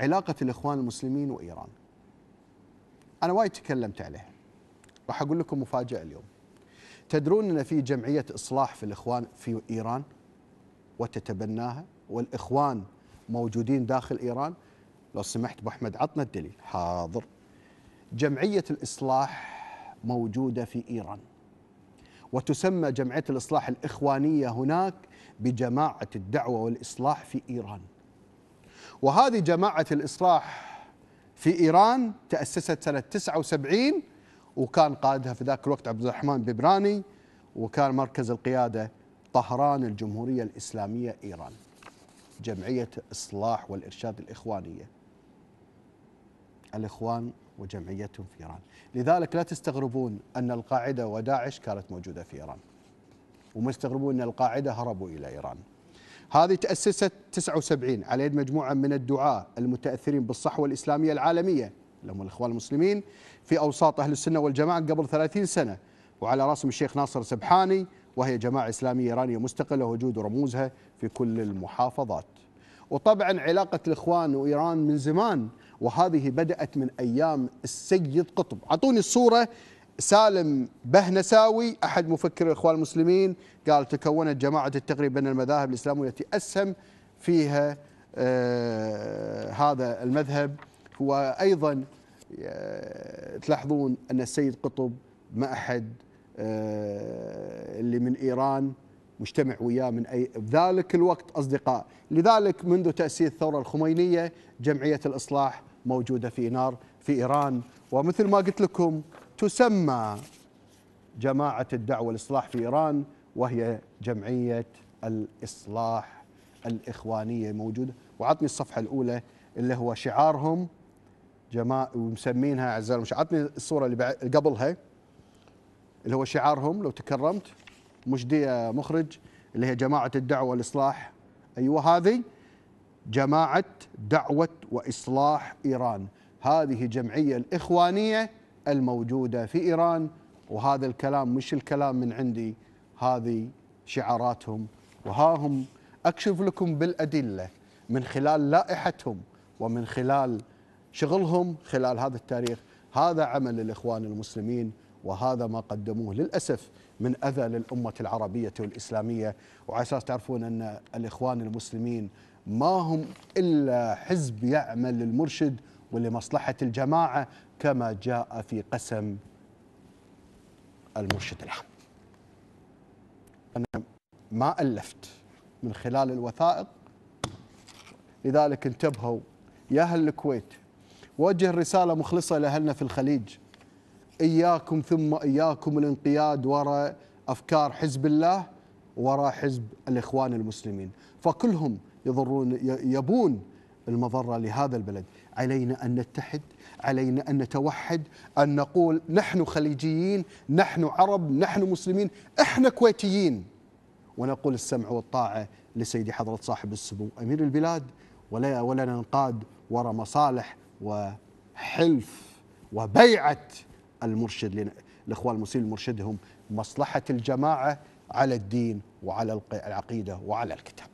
علاقة الإخوان المسلمين وإيران أنا وايد تكلمت عليها راح أقول لكم مفاجأة اليوم تدرون أن في جمعية إصلاح في الإخوان في إيران وتتبناها والإخوان موجودين داخل إيران لو سمحت أبو أحمد عطنا الدليل حاضر جمعية الإصلاح موجودة في إيران وتسمى جمعية الإصلاح الإخوانية هناك بجماعة الدعوة والإصلاح في إيران وهذه جماعة الإصلاح في إيران تأسست سنة 79 وكان قائدها في ذاك الوقت عبد الرحمن ببراني وكان مركز القيادة طهران الجمهورية الإسلامية إيران جمعية إصلاح والإرشاد الإخوانية الإخوان وجمعيتهم في إيران لذلك لا تستغربون أن القاعدة وداعش كانت موجودة في إيران وما تستغربون أن القاعدة هربوا إلى إيران هذه تأسست 79 على يد مجموعة من الدعاة المتأثرين بالصحوة الإسلامية العالمية اللي هم الإخوان المسلمين في أوساط أهل السنة والجماعة قبل 30 سنة وعلى رأسهم الشيخ ناصر سبحاني وهي جماعة إسلامية إيرانية مستقلة وجود رموزها في كل المحافظات وطبعا علاقة الإخوان وإيران من زمان وهذه بدأت من أيام السيد قطب أعطوني الصورة سالم بهنساوي أحد مفكر الإخوان المسلمين قال تكونت جماعة التقريب بين المذاهب الإسلامية التي أسهم فيها آه، هذا المذهب وأيضا آه، تلاحظون أن السيد قطب ما أحد آه، اللي من إيران مجتمع وياه من أي ذلك الوقت أصدقاء لذلك منذ تأسيس الثورة الخمينية جمعية الإصلاح موجودة في نار في إيران ومثل ما قلت لكم تسمى جماعة الدعوة والإصلاح في إيران وهي جمعية الإصلاح الإخوانية موجودة وعطني الصفحة الأولى اللي هو شعارهم جماعة ومسمينها أعزائي المشاهدين عطني الصورة اللي قبلها اللي هو شعارهم لو تكرمت مجدي مخرج اللي هي جماعة الدعوة والإصلاح أيوة هذه جماعة دعوة وإصلاح إيران هذه جمعية الإخوانية الموجودة في إيران وهذا الكلام مش الكلام من عندي هذه شعاراتهم وها هم أكشف لكم بالأدلة من خلال لائحتهم ومن خلال شغلهم خلال هذا التاريخ هذا عمل الإخوان المسلمين وهذا ما قدموه للأسف من أذى للأمة العربية والإسلامية وعلى تعرفون أن الإخوان المسلمين ما هم إلا حزب يعمل للمرشد ولمصلحة الجماعة كما جاء في قسم المرشد العام أنا ما ألفت من خلال الوثائق لذلك انتبهوا يا أهل الكويت وجه رسالة مخلصة لأهلنا في الخليج إياكم ثم إياكم الانقياد وراء أفكار حزب الله وراء حزب الإخوان المسلمين فكلهم يضرون يبون المضرة لهذا البلد علينا أن نتحد علينا أن نتوحد أن نقول نحن خليجيين نحن عرب نحن مسلمين إحنا كويتيين ونقول السمع والطاعة لسيدي حضرة صاحب السمو أمير البلاد ولا ولا ننقاد وراء مصالح وحلف وبيعة المرشد الإخوان المسلمين مرشدهم مصلحة الجماعة على الدين وعلى العقيدة وعلى الكتاب